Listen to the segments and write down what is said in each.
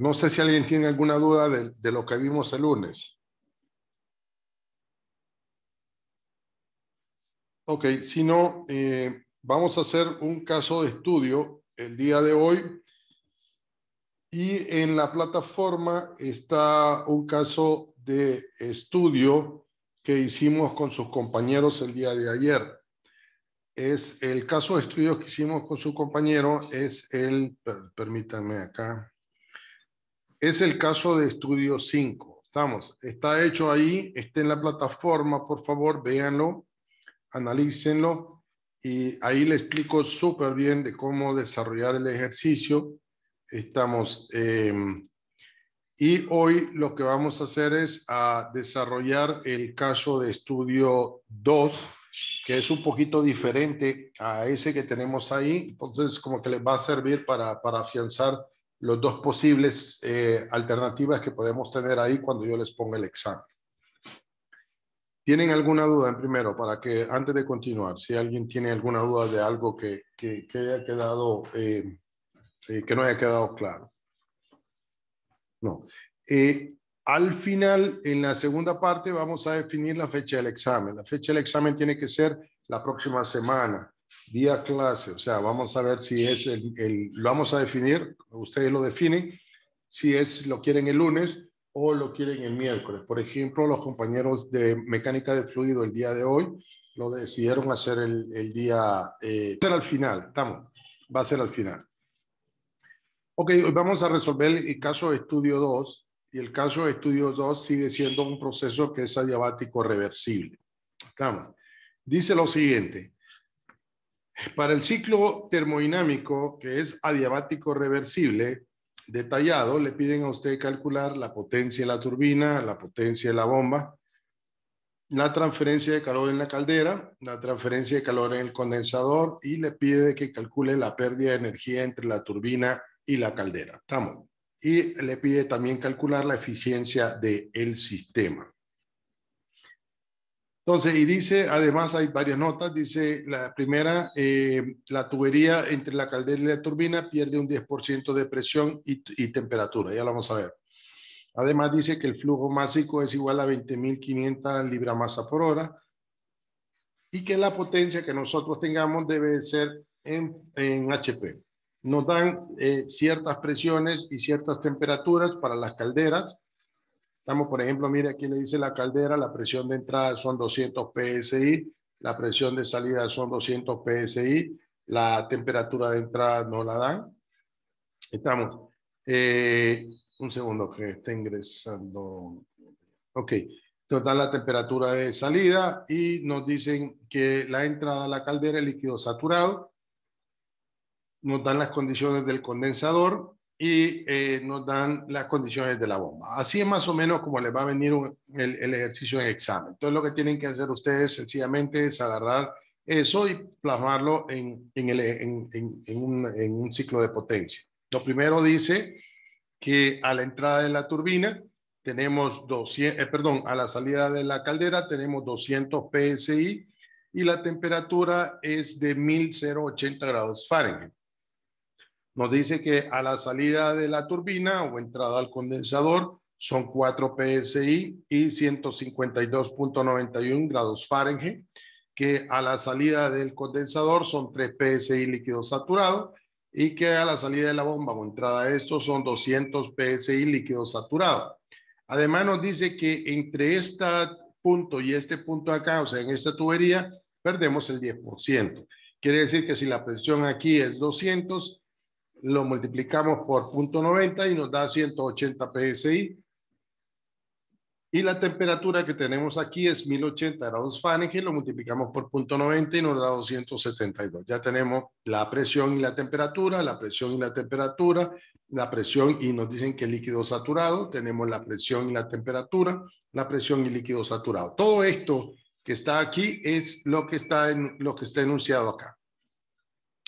No sé si alguien tiene alguna duda de, lo que vimos el lunes. Ok, si no, eh, vamos a hacer un caso de estudio el día de hoy. Y en la plataforma está un caso de estudio que hicimos con sus compañeros el día de ayer. Es el caso de estudio que hicimos con su compañero, es el, permítanme acá, es el caso de Estudio 5. Estamos, está hecho ahí, está en la plataforma, por favor, véanlo, analícenlo y ahí le explico súper bien de cómo desarrollar el ejercicio. Estamos, em, y hoy lo que vamos a hacer es a desarrollar el caso de Estudio 2, que es un poquito diferente a ese que tenemos ahí, entonces como que les va a servir para, para afianzar los dos posibles eh, alternativas que podemos tener ahí cuando yo les ponga el examen. ¿Tienen alguna duda en primero para que antes de continuar, si alguien tiene alguna duda de algo que, que, haya quedado, eh, eh, que no haya quedado claro? No. al final, en la segunda parte, vamos a definir la fecha del examen. La fecha del examen tiene que ser la próxima semana día clase, o sea, vamos a ver si es el, lo vamos a definir, ustedes lo definen, si es lo quieren el lunes o lo quieren el miércoles. Por ejemplo, los compañeros de mecánica de fluido el día de hoy lo decidieron hacer el, el día, eh, ser al final, estamos, va a ser al final. Ok, hoy vamos a resolver el caso de estudio 2 y el caso de estudio 2 sigue siendo un proceso que es adiabático reversible. Estamos. Dice lo siguiente, para el ciclo termodinámico, que es adiabático reversible, detallado, le piden a usted calcular la potencia de la turbina, la potencia de la bomba, la transferencia de calor en la caldera, la transferencia de calor en el condensador y le pide que calcule la pérdida de energía entre la turbina y la caldera. Y le pide también calcular la eficiencia del sistema. Entonces, y dice, además hay varias notas, dice la primera, eh, la tubería entre la caldera y la turbina pierde un 10% de presión y, temperatura, ya lo vamos a ver. Además dice que el flujo másico es igual a 20.500 libras masa por hora y que la potencia que nosotros tengamos debe ser en, HP. Nos dan eh, ciertas presiones y ciertas temperaturas para las calderas Estamos, por ejemplo, mire aquí le dice la caldera, la presión de entrada son 200 psi, la presión de salida son 200 psi, la temperatura de entrada no la dan. Estamos. Eh, un segundo que está ingresando. Ok. Nos dan la temperatura de salida y nos dicen que la entrada a la caldera es líquido saturado. Nos dan las condiciones del condensador, y eh, nos dan las condiciones de la bomba. Así es más o menos como les va a venir el, ejercicio en examen. Entonces lo que tienen que hacer ustedes sencillamente es agarrar eso y plasmarlo en, en, un, ciclo de potencia. Lo primero dice que a la entrada de la turbina tenemos 200, eh, perdón, a la salida de la caldera tenemos 200 psi y la temperatura es de 1080 grados Fahrenheit. Nos dice que a la salida de la turbina o entrada al condensador son 4 PSI y 152.91 grados Fahrenheit, que a la salida del condensador son 3 PSI líquido saturado y que a la salida de la bomba o entrada a esto son 200 PSI líquido saturado. Además nos dice que entre este punto y este punto acá, o sea, en esta tubería, perdemos el 10%. Quiere decir que si la presión aquí es 200, lo multiplicamos por 90 y nos da 180 psi. Y la temperatura que tenemos aquí es 1080 grados Fahrenheit, lo multiplicamos por 90 y nos da 272. Ya tenemos la presión y la temperatura, la presión y la temperatura, la presión y nos dicen que líquido saturado, tenemos la presión y la temperatura, la presión y líquido saturado. Todo esto que está aquí es lo que está, en, lo que está enunciado acá.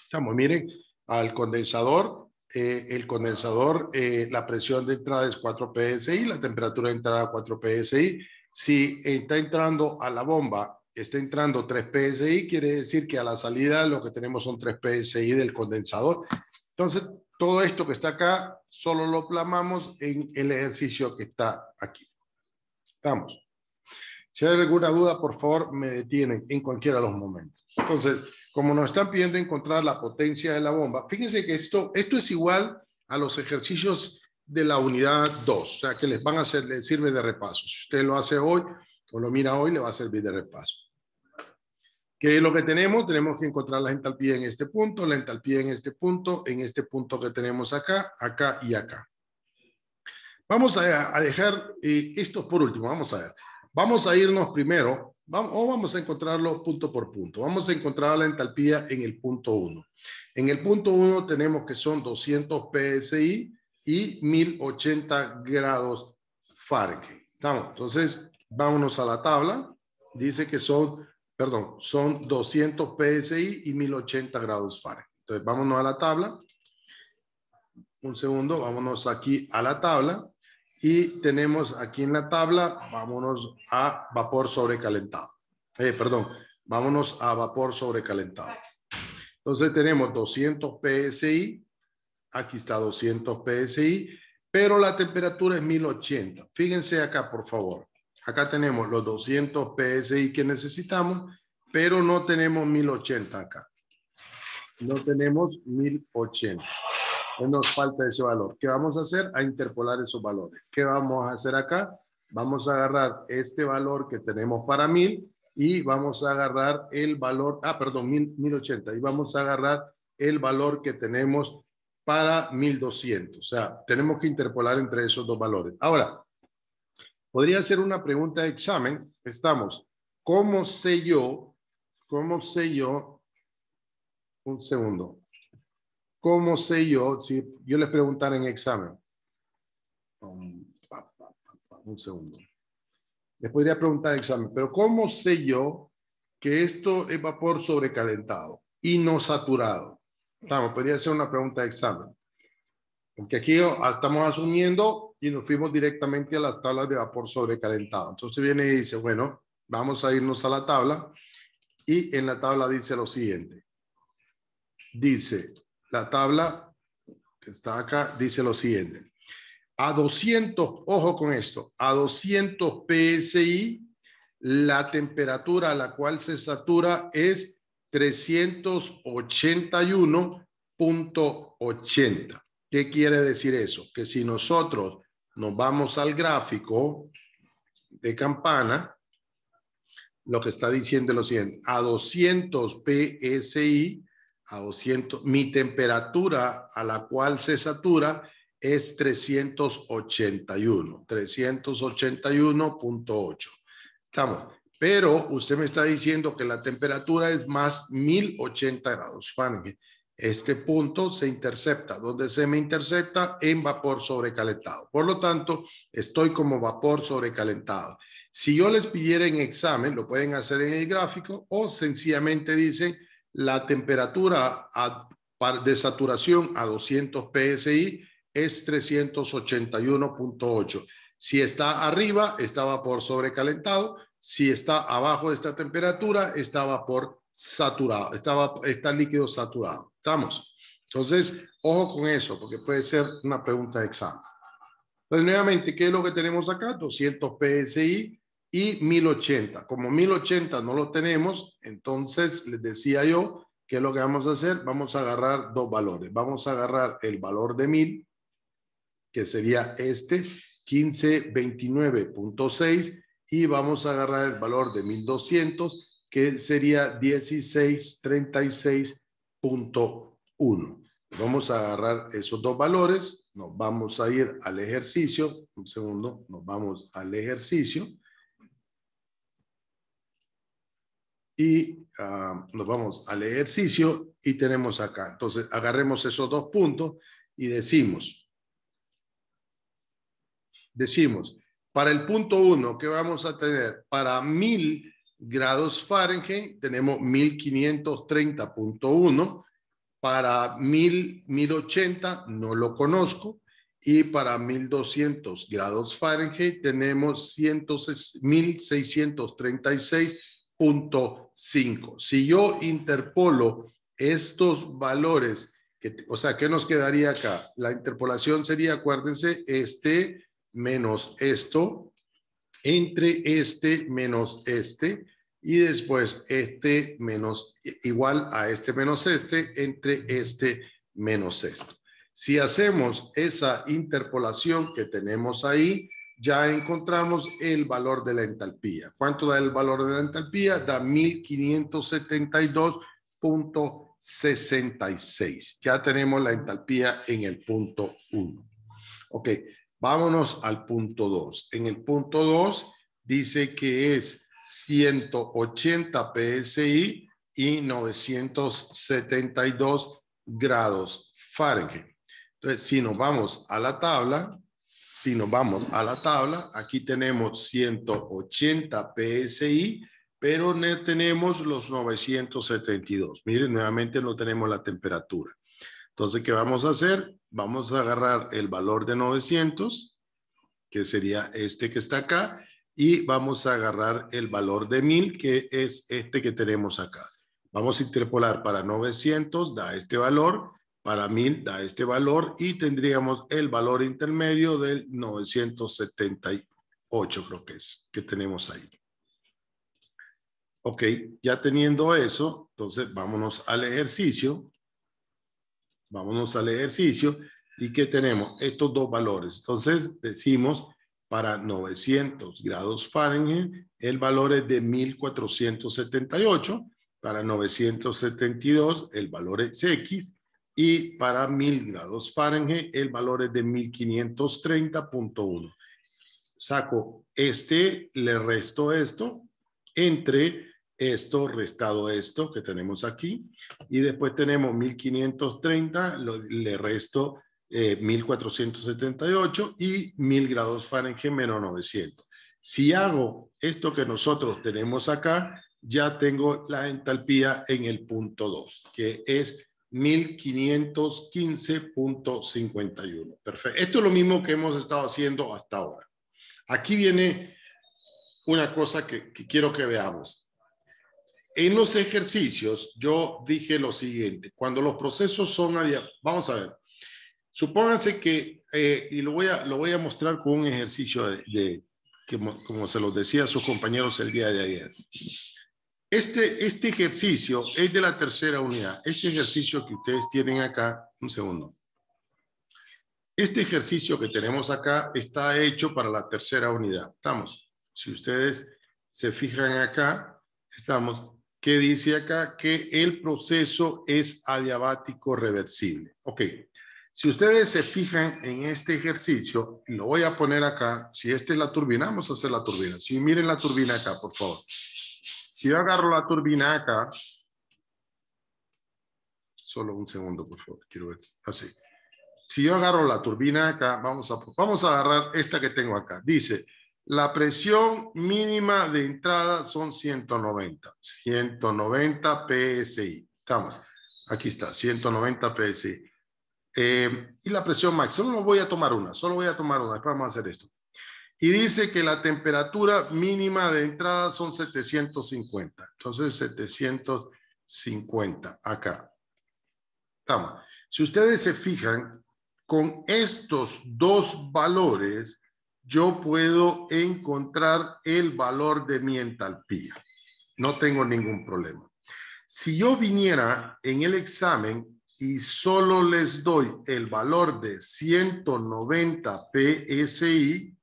Estamos, miren, al condensador. Eh, el condensador, eh, la presión de entrada es 4 psi, la temperatura de entrada 4 psi. Si está entrando a la bomba, está entrando 3 psi, quiere decir que a la salida lo que tenemos son 3 psi del condensador. Entonces, todo esto que está acá, solo lo plamamos en el ejercicio que está aquí. Estamos. Si hay alguna duda, por favor, me detienen en cualquiera de los momentos. Entonces, como nos están pidiendo encontrar la potencia de la bomba, fíjense que esto, esto es igual a los ejercicios de la unidad 2, o sea que les van a hacer, les sirve de repaso. Si usted lo hace hoy o lo mira hoy, le va a servir de repaso. ¿Qué es lo que tenemos? Tenemos que encontrar la entalpía en este punto, la entalpía en este punto, en este punto que tenemos acá, acá y acá. Vamos a, dejar eh, esto por último, vamos a ver. Vamos a irnos primero Vamos, o vamos a encontrarlo punto por punto. Vamos a encontrar la entalpía en el punto 1. En el punto 1 tenemos que son 200 PSI y 1080 grados Fahrenheit. ¿Estamos? Entonces, vámonos a la tabla. Dice que son, perdón, son 200 PSI y 1080 grados Fahrenheit. Entonces, vámonos a la tabla. Un segundo, vámonos aquí a la tabla. Y tenemos aquí en la tabla, vámonos a vapor sobrecalentado. Eh, perdón, vámonos a vapor sobrecalentado. Entonces tenemos 200 PSI, aquí está 200 PSI, pero la temperatura es 1080. Fíjense acá, por favor. Acá tenemos los 200 PSI que necesitamos, pero no tenemos 1080 acá. No tenemos 1080 nos falta ese valor. ¿Qué vamos a hacer? A interpolar esos valores. ¿Qué vamos a hacer acá? Vamos a agarrar este valor que tenemos para 1000 y vamos a agarrar el valor, ah, perdón, 1080, y vamos a agarrar el valor que tenemos para 1200. O sea, tenemos que interpolar entre esos dos valores. Ahora, podría ser una pregunta de examen. Estamos, ¿cómo sé yo? ¿Cómo sé yo? Un segundo. ¿Cómo sé yo si yo les preguntara en examen? Um, un segundo. Les podría preguntar en examen, pero ¿cómo sé yo que esto es vapor sobrecalentado y no saturado? Estamos, podría ser una pregunta de examen. Porque aquí ah, estamos asumiendo y nos fuimos directamente a las tablas de vapor sobrecalentado. Entonces viene y dice, bueno, vamos a irnos a la tabla. Y en la tabla dice lo siguiente. Dice, la tabla que está acá dice lo siguiente. A 200, ojo con esto, a 200 PSI, la temperatura a la cual se satura es 381.80. ¿Qué quiere decir eso? Que si nosotros nos vamos al gráfico de campana, lo que está diciendo es lo siguiente, a 200 PSI, a 200, mi temperatura a la cual se satura es 381, 381.8. Estamos, pero usted me está diciendo que la temperatura es más 1080 grados Fahrenheit. Este punto se intercepta, donde se me intercepta en vapor sobrecalentado. Por lo tanto, estoy como vapor sobrecalentado. Si yo les pidiera en examen, lo pueden hacer en el gráfico o sencillamente dicen, la temperatura a, de saturación a 200 psi es 381.8. Si está arriba, estaba por sobrecalentado. Si está abajo de esta temperatura, estaba por saturado, Estaba está líquido saturado. ¿Estamos? Entonces, ojo con eso, porque puede ser una pregunta de examen. Entonces, pues nuevamente, ¿qué es lo que tenemos acá? 200 PSI y 1080. Como 1080 no lo tenemos, entonces les decía yo qué es lo que vamos a hacer, vamos a agarrar dos valores. Vamos a agarrar el valor de 1000, que sería este, 1529.6, y vamos a agarrar el valor de 1200, que sería 1636.1. Vamos a agarrar esos dos valores, nos vamos a ir al ejercicio, un segundo, nos vamos al ejercicio y ah, nos vamos al ejercicio y tenemos acá. Entonces, agarremos esos dos puntos y decimos, decimos, para el punto 1 que vamos a tener para 1000 grados Fahrenheit, tenemos 1530.1, para 1000, 1080 no lo conozco, y para 1200 grados Fahrenheit tenemos 1636 .5 Si yo interpolo estos valores, que, o sea, ¿qué nos quedaría acá? La interpolación sería, acuérdense, este menos esto, entre este menos este, y después este menos igual a este menos este, entre este menos esto. Si hacemos esa interpolación que tenemos ahí, ya encontramos el valor de la entalpía. ¿Cuánto da el valor de la entalpía? Da 1572.66. Ya tenemos la entalpía en el punto 1. Ok, vámonos al punto 2. En el punto 2 dice que es 180 PSI y 972 grados Fahrenheit. Entonces, si nos vamos a la tabla, si nos vamos a la tabla, aquí tenemos 180 PSI, pero no tenemos los 972. Miren, nuevamente no tenemos la temperatura. Entonces, ¿qué vamos a hacer? Vamos a agarrar el valor de 900, que sería este que está acá, y vamos a agarrar el valor de 1000, que es este que tenemos acá. Vamos a interpolar para 900, da este valor, para 1000 da este valor y tendríamos el valor intermedio del 978, creo que es, que tenemos ahí. Ok, ya teniendo eso, entonces vámonos al ejercicio. Vámonos al ejercicio. ¿Y qué tenemos? Estos dos valores. Entonces decimos para 900 grados Fahrenheit, el valor es de 1478. Para 972, el valor es X y para 1000 grados Fahrenheit el valor es de 1530.1. Saco este, le resto esto, entre esto restado esto que tenemos aquí y después tenemos 1530, le resto 1478 eh, y 1000 grados Fahrenheit menos 900. Si hago esto que nosotros tenemos acá, ya tengo la entalpía en el punto 2, que es 1515.51. Perfecto. Esto es lo mismo que hemos estado haciendo hasta ahora. Aquí viene una cosa que, quiero que veamos. En los ejercicios yo dije lo siguiente, cuando los procesos son, vamos a ver, supónganse que, eh, y lo voy, a, lo voy a mostrar con un ejercicio de, de que, como se los decía a sus compañeros el día de ayer. Este, este, ejercicio es de la tercera unidad. Este ejercicio que ustedes tienen acá, un segundo. Este ejercicio que tenemos acá está hecho para la tercera unidad. Estamos. Si ustedes se fijan acá, estamos. ¿Qué dice acá? Que el proceso es adiabático reversible. Ok. Si ustedes se fijan en este ejercicio, lo voy a poner acá. Si esta es la turbina, vamos a hacer la turbina. Si miren la turbina acá, por favor. Si yo agarro la turbina acá, solo un segundo, por favor, quiero ver, así. Ah, si yo agarro la turbina acá, vamos a, vamos a agarrar esta que tengo acá. Dice, la presión mínima de entrada son 190, 190 PSI. Estamos, aquí está, 190 PSI. Eh, y la presión máxima, solo voy a tomar una, solo voy a tomar una, después vamos a hacer esto y dice que la temperatura mínima de entrada son 750. Entonces 750 acá. Estamos. Si ustedes se fijan, con estos dos valores yo puedo encontrar el valor de mi entalpía. No tengo ningún problema. Si yo viniera en el examen y solo les doy el valor de 190 PSI,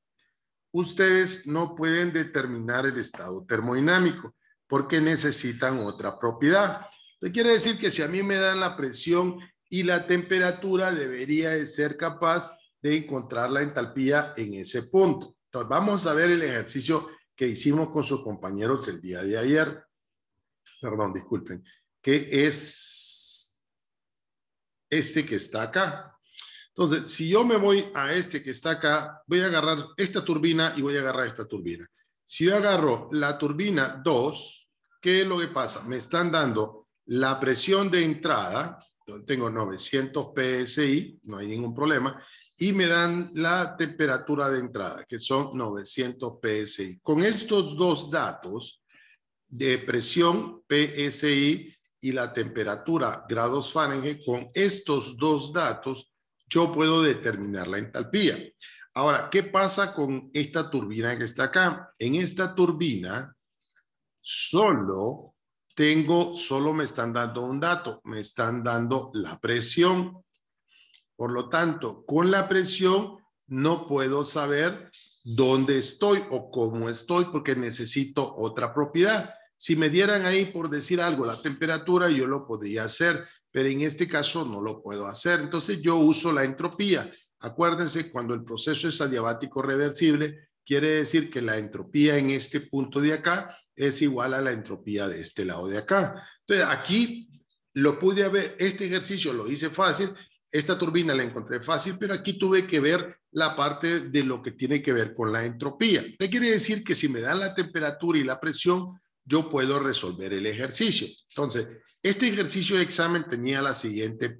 ustedes no pueden determinar el estado termodinámico porque necesitan otra propiedad. Entonces quiere decir que si a mí me dan la presión y la temperatura, debería de ser capaz de encontrar la entalpía en ese punto. Entonces vamos a ver el ejercicio que hicimos con sus compañeros el día de ayer. Perdón, disculpen. Que es este que está acá. Entonces, si yo me voy a este que está acá, voy a agarrar esta turbina y voy a agarrar esta turbina. Si yo agarro la turbina 2, ¿qué es lo que pasa? Me están dando la presión de entrada, tengo 900 PSI, no hay ningún problema, y me dan la temperatura de entrada, que son 900 PSI. Con estos dos datos de presión PSI y la temperatura grados Fahrenheit, con estos dos datos, yo puedo determinar la entalpía. Ahora, ¿qué pasa con esta turbina que está acá? En esta turbina solo tengo, solo me están dando un dato, me están dando la presión. Por lo tanto, con la presión no puedo saber dónde estoy o cómo estoy porque necesito otra propiedad. Si me dieran ahí por decir algo la temperatura, yo lo podría hacer, pero en este caso no lo puedo hacer. Entonces yo uso la entropía. Acuérdense, cuando el proceso es adiabático reversible, quiere decir que la entropía en este punto de acá es igual a la entropía de este lado de acá. Entonces aquí lo pude ver, este ejercicio lo hice fácil, esta turbina la encontré fácil, pero aquí tuve que ver la parte de lo que tiene que ver con la entropía. ¿Qué quiere decir que si me dan la temperatura y la presión, yo puedo resolver el ejercicio. Entonces, este ejercicio de examen tenía la siguiente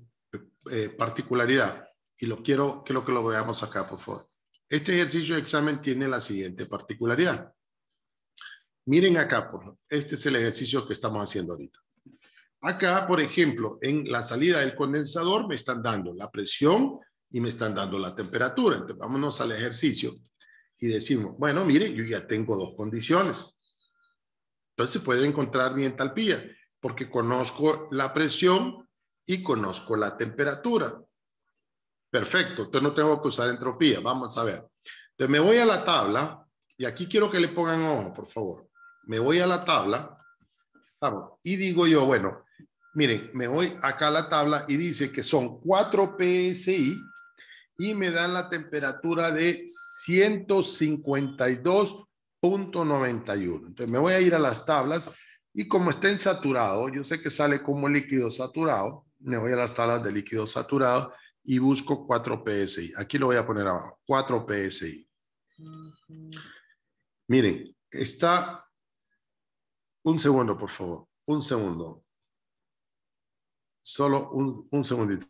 eh, particularidad y lo quiero, que lo veamos acá, por favor. Este ejercicio de examen tiene la siguiente particularidad. Miren acá, por Este es el ejercicio que estamos haciendo ahorita. Acá, por ejemplo, en la salida del condensador me están dando la presión y me están dando la temperatura. Entonces, vámonos al ejercicio y decimos, bueno, mire, yo ya tengo dos condiciones. Entonces se puede encontrar mi entalpía porque conozco la presión y conozco la temperatura. Perfecto, entonces no tengo que usar entropía. Vamos a ver. Entonces me voy a la tabla y aquí quiero que le pongan ojo, por favor. Me voy a la tabla y digo yo, bueno, miren, me voy acá a la tabla y dice que son 4 PSI y me dan la temperatura de 152 .91. Entonces me voy a ir a las tablas y como está en yo sé que sale como líquido saturado, me voy a las tablas de líquido saturado y busco 4 PSI. Aquí lo voy a poner abajo, 4 PSI. Miren, está... Un segundo, por favor, un segundo. Solo un segundito.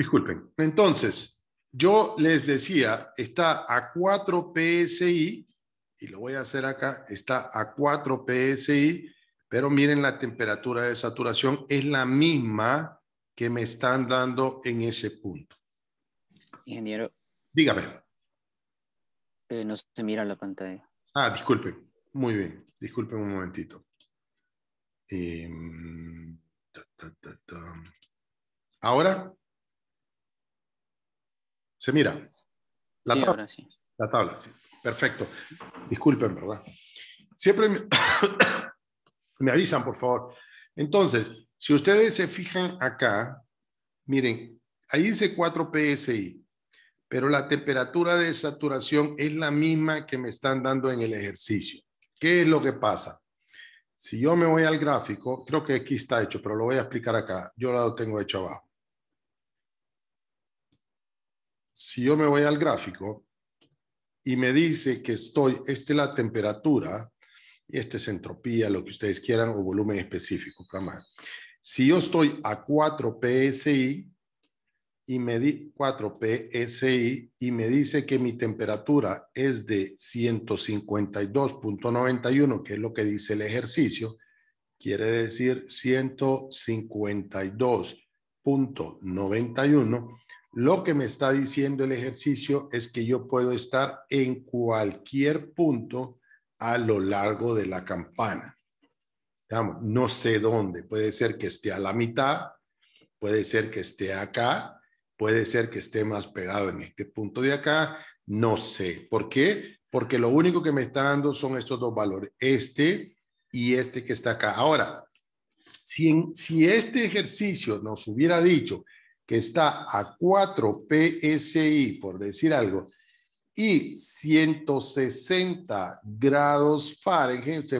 Disculpen. Entonces, yo les decía, está a 4 PSI, y lo voy a hacer acá, está a 4 PSI, pero miren la temperatura de saturación, es la misma que me están dando en ese punto. Ingeniero. Dígame. Eh, no se mira la pantalla. Ah, disculpen. Muy bien. Disculpen un momentito. Em, ¿Ahora? ¿Se mira? La tabla. sí. La tabla, sí. Perfecto. Disculpen, ¿verdad? Siempre me, me avisan, por favor. Entonces, si ustedes se fijan acá, miren, ahí dice 4 PSI, pero la temperatura de saturación es la misma que me están dando en el ejercicio. ¿Qué es lo que pasa? Si yo me voy al gráfico, creo que aquí está hecho, pero lo voy a explicar acá. Yo lo tengo hecho abajo. si yo me voy al gráfico y me dice que estoy, esta es la temperatura, y esta es entropía, lo que ustedes quieran, o volumen específico, Si yo estoy a 4 PSI y me di 4 PSI y me dice que mi temperatura es de 152.91, que es lo que dice el ejercicio, quiere decir 152.91 lo que me está diciendo el ejercicio es que yo puedo estar en cualquier punto a lo largo de la campana. no sé dónde. Puede ser que esté a la mitad, puede ser que esté acá, puede ser que esté más pegado en este punto de acá. No sé. ¿Por qué? Porque lo único que me está dando son estos dos valores, este y este que está acá. Ahora, si este ejercicio nos hubiera dicho que está a 4 PSI, por decir algo, y 160 grados Fahrenheit,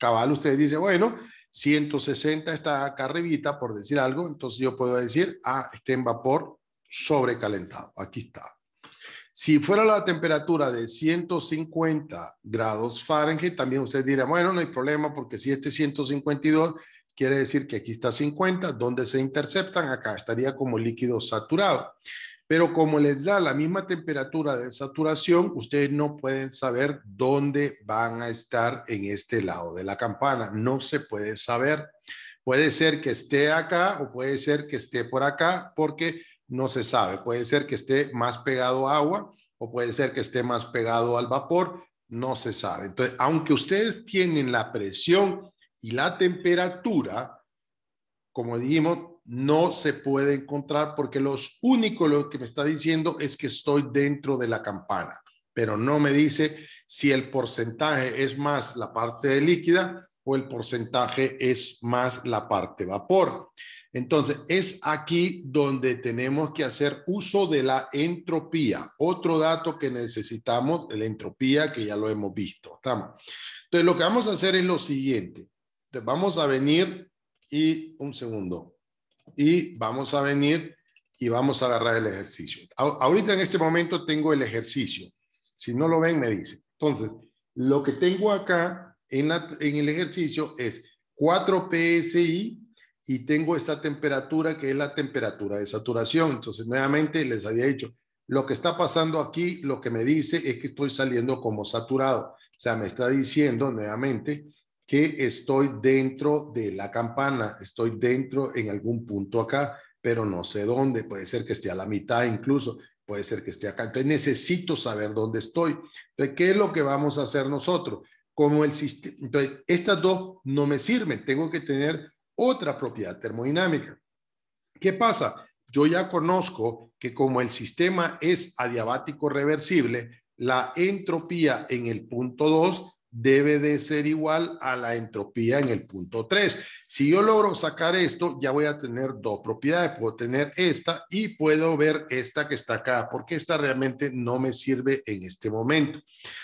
cabal, usted dice, bueno, 160 está acá arribita, por decir algo, entonces yo puedo decir, ah, está en vapor sobrecalentado, aquí está. Si fuera la temperatura de 150 grados Fahrenheit, también usted diría, bueno, no hay problema porque si este 152 Quiere decir que aquí está 50, donde se interceptan, acá estaría como líquido saturado. Pero como les da la misma temperatura de saturación, ustedes no pueden saber dónde van a estar en este lado de la campana. No se puede saber. Puede ser que esté acá o puede ser que esté por acá porque no se sabe. Puede ser que esté más pegado a agua o puede ser que esté más pegado al vapor. No se sabe. Entonces, aunque ustedes tienen la presión y la temperatura, como dijimos, no se puede encontrar porque los único lo que me está diciendo es que estoy dentro de la campana, pero no me dice si el porcentaje es más la parte líquida o el porcentaje es más la parte vapor. Entonces, es aquí donde tenemos que hacer uso de la entropía. Otro dato que necesitamos, la entropía, que ya lo hemos visto. ¿estamos? Entonces, lo que vamos a hacer es lo siguiente vamos a venir y un segundo. Y vamos a venir y vamos a agarrar el ejercicio. ahorita en este momento tengo el ejercicio. Si no lo ven, me dice. Entonces, lo que tengo acá en, en el ejercicio es 4 PSI y tengo esta temperatura que es la temperatura de saturación. Entonces, nuevamente les había dicho, lo que está pasando aquí, lo que me dice es que estoy saliendo como saturado. O sea, me está diciendo nuevamente que estoy dentro de la campana, estoy dentro en algún punto acá, pero no sé dónde, puede ser que esté a la mitad incluso, puede ser que esté acá, entonces necesito saber dónde estoy. Entonces, ¿qué es lo que vamos a hacer nosotros? Como el sistema, entonces, estas dos no me sirven, tengo que tener otra propiedad termodinámica. ¿Qué pasa? Yo ya conozco que como el sistema es adiabático reversible, la entropía en el punto 2 debe de ser igual a la entropía en el punto 3. Si yo logro sacar esto, ya voy a tener dos propiedades. Puedo tener esta y puedo ver esta que está acá, porque esta realmente no me sirve en este momento.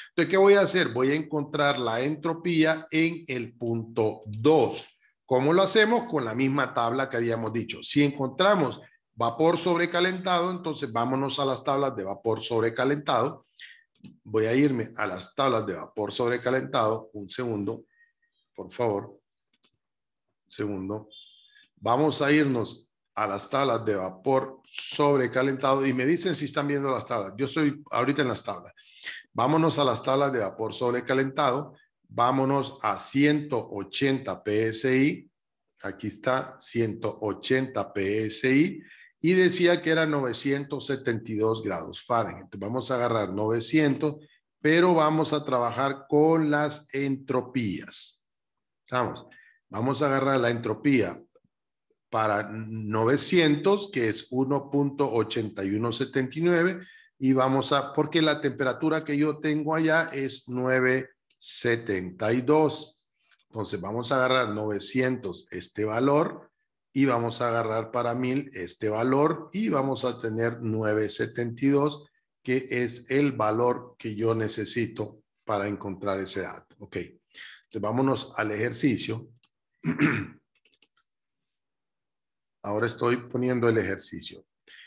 Entonces, ¿qué voy a hacer? Voy a encontrar la entropía en el punto 2. ¿Cómo lo hacemos? Con la misma tabla que habíamos dicho. Si encontramos vapor sobrecalentado, entonces vámonos a las tablas de vapor sobrecalentado voy a irme a las tablas de vapor sobrecalentado. Un segundo, por favor. Un segundo. Vamos a irnos a las tablas de vapor sobrecalentado y me dicen si están viendo las tablas. Yo estoy ahorita en las tablas. Vámonos a las tablas de vapor sobrecalentado. Vámonos a 180 PSI. Aquí está 180 PSI y decía que era 972 grados Fahrenheit. Vamos a agarrar 900, pero vamos a trabajar con las entropías. Vamos, vamos a agarrar la entropía para 900, que es 1.8179, y vamos a, porque la temperatura que yo tengo allá es 972. Entonces vamos a agarrar 900, este valor, y vamos a agarrar para 1000 este valor y vamos a tener 972, que es el valor que yo necesito para encontrar ese dato. Ok, entonces vámonos al ejercicio. Ahora estoy poniendo el ejercicio.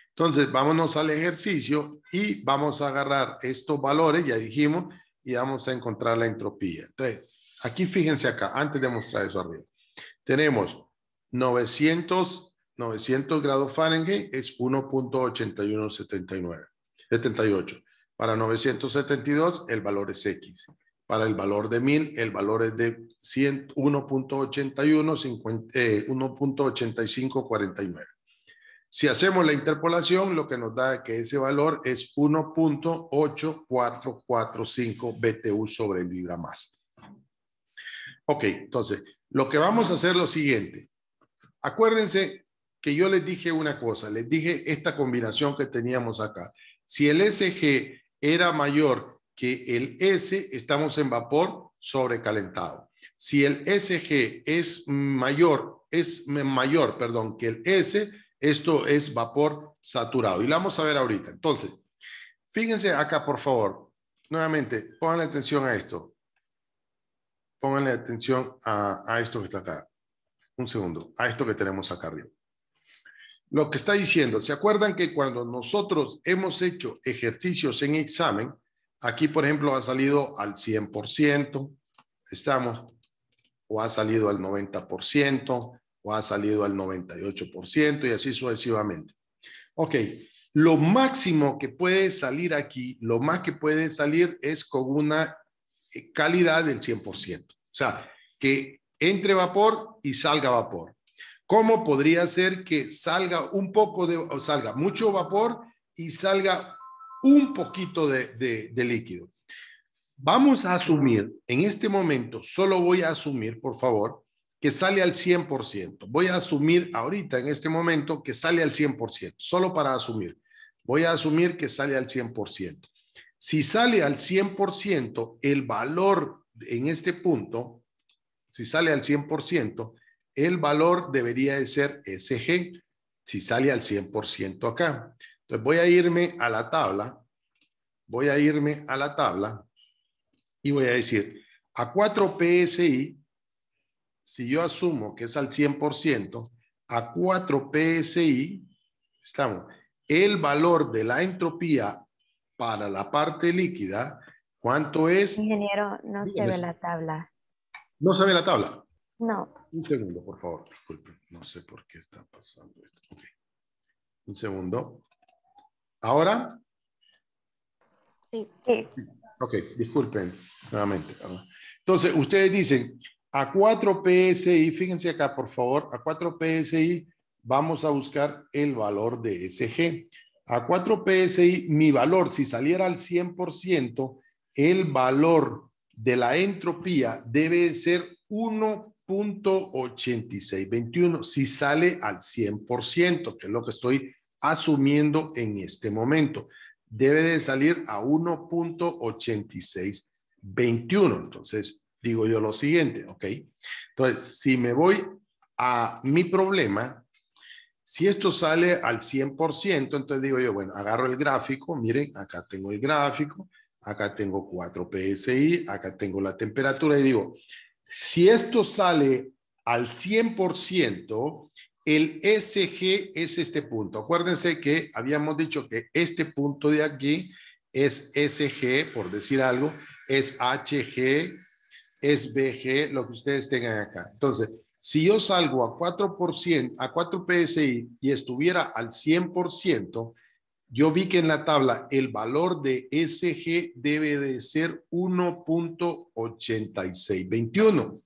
Entonces, vámonos al ejercicio y vamos a agarrar estos valores, ya dijimos, y vamos a encontrar la entropía. Entonces, aquí fíjense acá, antes de mostrar eso arriba. Tenemos 900, 900 grados Fahrenheit es 1.8179, 78. Para 972 el valor es X. Para el valor de 1000 el valor es de 1.81, 1.8549. Eh, si hacemos la interpolación, lo que nos da que ese valor es 1.8445 BTU sobre libra más. Ok, entonces, lo que vamos a hacer es lo siguiente. Acuérdense que yo les dije una cosa, les dije esta combinación que teníamos acá. Si el SG era mayor que el S, estamos en vapor sobrecalentado. Si el SG es mayor, es mayor, perdón, que el S, esto es vapor saturado. Y lo vamos a ver ahorita. Entonces, fíjense acá, por favor. Nuevamente, pónganle atención a esto. Pónganle atención a esto que está acá un segundo, a esto que tenemos acá arriba. Lo que está diciendo, ¿se acuerdan que cuando nosotros hemos hecho ejercicios en examen, aquí por ejemplo ha salido al 100%, estamos, o ha salido al 90%, o ha salido al 98% y así sucesivamente? Ok, lo máximo que puede salir aquí, lo más que puede salir es con una eh, calidad del 100%. O sea, que entre vapor y salga vapor. ¿Cómo podría ser que salga un poco de, salga mucho vapor y salga un poquito de, de líquido? Vamos a asumir, en este momento, solo voy a asumir, por favor, que sale al 100%. Voy a asumir ahorita, en este momento, que sale al 100%, solo para asumir. Voy a asumir que sale al 100%. Si sale al 100%, el valor en este punto si sale al 100%, el valor debería de ser SG, si sale al 100% acá. Entonces voy a irme a la tabla, voy a irme a la tabla y voy a decir, a 4 PSI, si yo asumo que es al 100%, a 4 PSI, estamos, el valor de la entropía para la parte líquida, ¿cuánto es? Ingeniero, no se ve la tabla. No sabe la tabla. No. Un segundo, por favor. Disculpen, no sé por qué está pasando esto. Un segundo. ¿Ahora? Sí. sí. Ok, disculpen nuevamente. Entonces, ustedes dicen, a 4 PSI, fíjense acá, por favor, a 4 PSI vamos a buscar el valor de SG. A 4 PSI, mi valor, si saliera al 100%, el valor de la entropía debe ser 1.8621 si sale al 100%, que es lo que estoy asumiendo en este momento. Debe de salir a 1.8621. Entonces, digo yo lo siguiente, ¿ok? Entonces, si me voy a mi problema, si esto sale al 100%, entonces digo yo, bueno, agarro el gráfico, miren, acá tengo el gráfico, acá tengo 4 PSI, acá tengo la temperatura y digo, si esto sale al 100%, el SG es este punto. Acuérdense que habíamos dicho que este punto de aquí es SG, por decir algo, es HG, es BG, lo que ustedes tengan acá. Entonces, si yo salgo a 4%, a 4 PSI y estuviera al 100%, yo vi que en la tabla el valor de SG debe de ser 1.8621,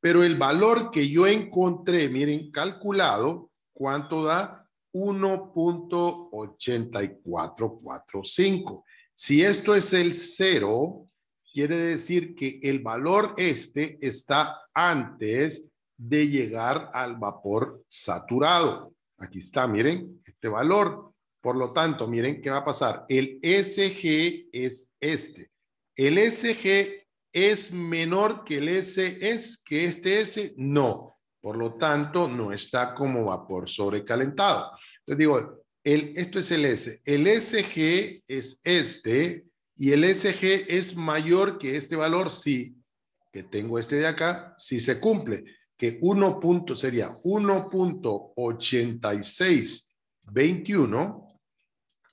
pero el valor que yo encontré, miren, calculado, ¿cuánto da? 1.8445. Si esto es el cero, quiere decir que el valor este está antes de llegar al vapor saturado. Aquí está, miren, este valor. Por lo tanto, miren qué va a pasar. El SG es este. El SG es menor que el SS, que este S no. Por lo tanto, no está como vapor sobrecalentado. Les digo, el, esto es el S. El SG es este y el SG es mayor que este valor sí, que tengo este de acá, si se cumple, que 1 punto, sería 1.8621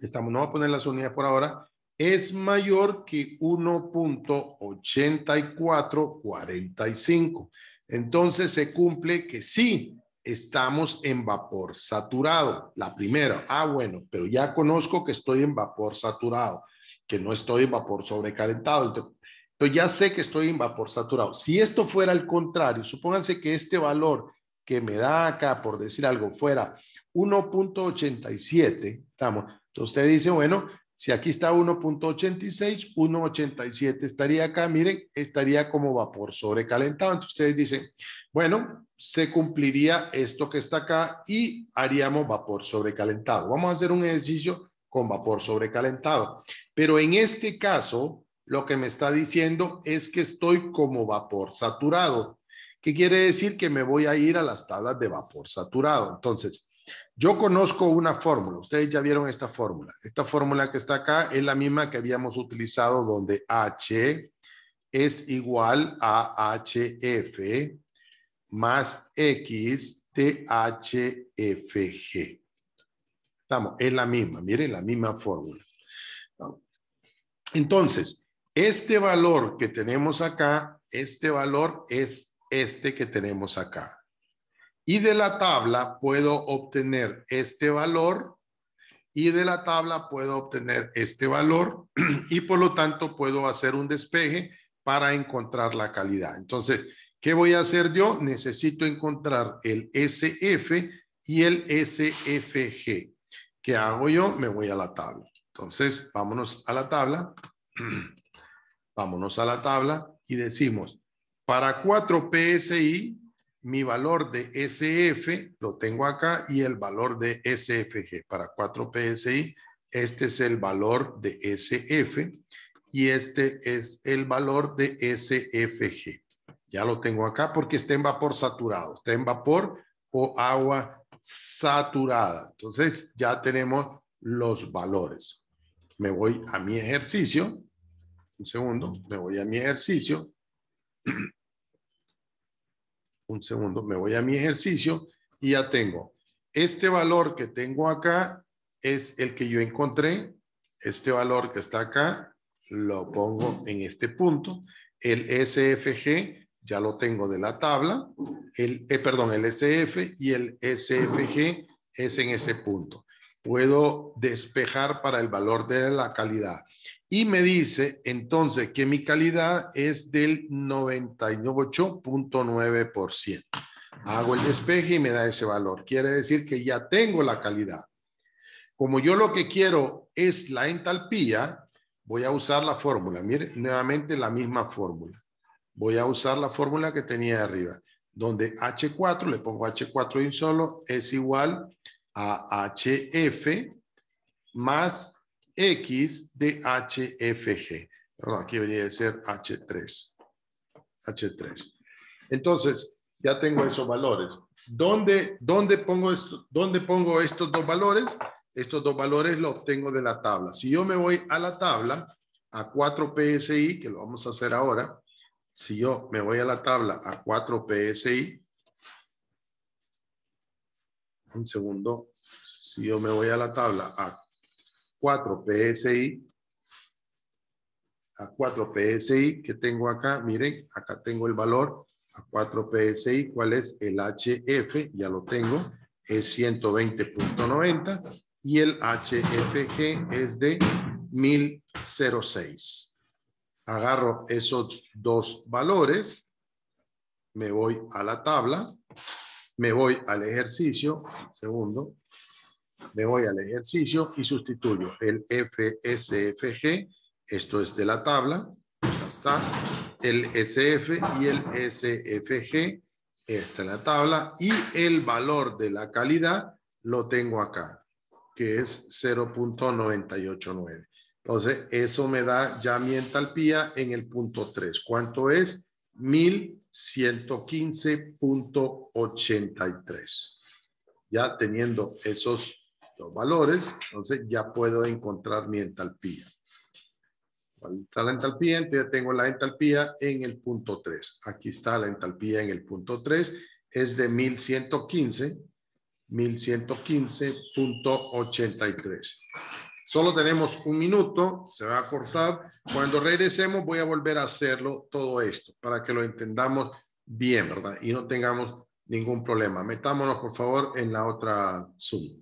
estamos, no voy a poner las unidades por ahora, es mayor que 1.8445. Entonces se cumple que sí, estamos en vapor saturado. La primera, ah, bueno, pero ya conozco que estoy en vapor saturado, que no estoy en vapor sobrecalentado. Entonces, ya sé que estoy en vapor saturado. Si esto fuera al contrario, supónganse que este valor que me da acá, por decir algo, fuera 1.87, estamos, entonces usted dice, bueno, si aquí está 1.86, 1.87 estaría acá, miren, estaría como vapor sobrecalentado. Entonces ustedes dicen, bueno, se cumpliría esto que está acá y haríamos vapor sobrecalentado. Vamos a hacer un ejercicio con vapor sobrecalentado. Pero en este caso, lo que me está diciendo es que estoy como vapor saturado. ¿Qué quiere decir? Que me voy a ir a las tablas de vapor saturado. Entonces, yo conozco una fórmula, ustedes ya vieron esta fórmula. Esta fórmula que está acá es la misma que habíamos utilizado donde H es igual a HF más X de Estamos, es la misma, miren, la misma fórmula. Entonces, este valor que tenemos acá, este valor es este que tenemos acá. Y de la tabla puedo obtener este valor y de la tabla puedo obtener este valor y por lo tanto puedo hacer un despeje para encontrar la calidad. Entonces, ¿qué voy a hacer yo? Necesito encontrar el SF y el SFG. ¿Qué hago yo? Me voy a la tabla. Entonces, vámonos a la tabla. vámonos a la tabla y decimos, para 4 PSI, mi valor de SF lo tengo acá y el valor de SFG. Para 4 PSI, este es el valor de SF y este es el valor de SFG. Ya lo tengo acá porque está en vapor saturado, está en vapor o agua saturada. Entonces ya tenemos los valores. Me voy a mi ejercicio. Un segundo, me voy a mi ejercicio. un segundo, me voy a mi ejercicio y ya tengo. Este valor que tengo acá es el que yo encontré. Este valor que está acá lo pongo en este punto. El SFG ya lo tengo de la tabla. El, eh, perdón, el SF y el SFG es en ese punto. Puedo despejar para el valor de la calidad y me dice entonces que mi calidad es del 98.9%. Hago el despeje y me da ese valor. Quiere decir que ya tengo la calidad. Como yo lo que quiero es la entalpía, voy a usar la fórmula. Mire, nuevamente la misma fórmula. Voy a usar la fórmula que tenía arriba, donde H4, le pongo H4 en solo, es igual a HF más X de HFG. Perdón, aquí venía a ser H3. H3. Entonces, ya tengo esos valores. ¿Dónde, dónde, pongo esto, ¿Dónde pongo estos dos valores? Estos dos valores los obtengo de la tabla. Si yo me voy a la tabla, a 4 PSI, que lo vamos a hacer ahora, si yo me voy a la tabla a 4 PSI, un segundo, si yo me voy a la tabla a 4 PSI a 4 PSI que tengo acá. Miren, acá tengo el valor a 4 PSI. ¿Cuál es? El HF, ya lo tengo, es 120.90 y el HFG es de 1006. Agarro esos dos valores, me voy a la tabla, me voy al ejercicio, segundo, me voy al ejercicio y sustituyo el FSFG, esto es de la tabla, ya está, el SF y el SFG, esta es la tabla, y el valor de la calidad lo tengo acá, que es 0.989. Entonces, eso me da ya mi entalpía en el punto 3. ¿Cuánto es? 1115.83. Ya teniendo esos valores, entonces ya puedo encontrar mi entalpía. ¿Cuál la entalpía? Entonces ya tengo la entalpía en el punto 3. Aquí está la entalpía en el punto 3, es de 1115, 1115.83. Solo tenemos un minuto, se va a cortar. Cuando regresemos voy a volver a hacerlo todo esto para que lo entendamos bien, ¿verdad? Y no tengamos ningún problema. Metámonos, por favor, en la otra Zoom.